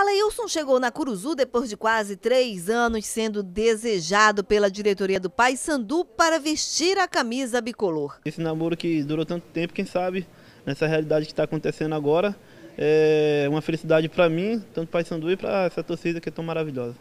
Aleilson chegou na Curuzu depois de quase três anos sendo desejado pela diretoria do Pai Sandu para vestir a camisa bicolor. Esse namoro que durou tanto tempo, quem sabe, nessa realidade que está acontecendo agora, é uma felicidade para mim, tanto para o Sandu e para essa torcida que é tão maravilhosa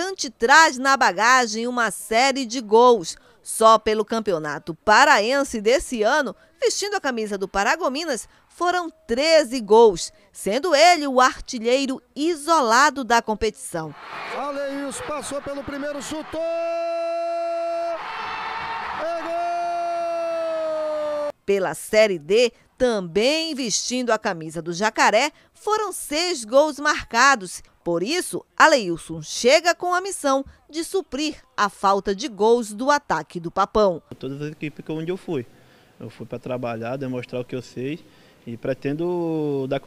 atacante traz na bagagem uma série de gols. Só pelo Campeonato Paraense desse ano, vestindo a camisa do Paragominas, foram 13 gols, sendo ele o artilheiro isolado da competição. Aleios passou pelo primeiro chutou! Pela Série D, também vestindo a camisa do Jacaré, foram seis gols marcados. Por isso, Aleilson chega com a missão de suprir a falta de gols do ataque do Papão. Todas as equipes onde eu fui. Eu fui para trabalhar, demonstrar o que eu sei e pretendo dar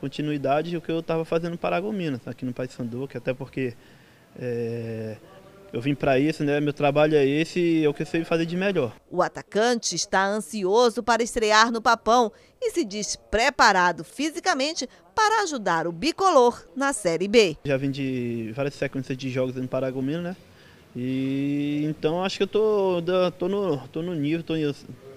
continuidade ao que eu estava fazendo no Paragominas, aqui no Paysandu, que até porque é, eu vim para isso, né? Meu trabalho é esse e é o que eu sei fazer de melhor. O atacante está ansioso para estrear no Papão e se diz preparado fisicamente para ajudar o bicolor na Série B. Já vim de várias sequências de jogos no Paragominas, né? E então acho que eu tô, tô, no, tô no nível, tô no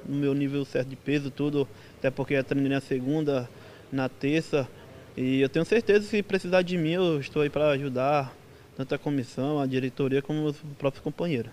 meu nível certo de peso, tudo, até porque eu treinei na segunda, na terça. E eu tenho certeza que se precisar de mim, eu estou aí para ajudar tanto a comissão, a diretoria como os próprios companheiros.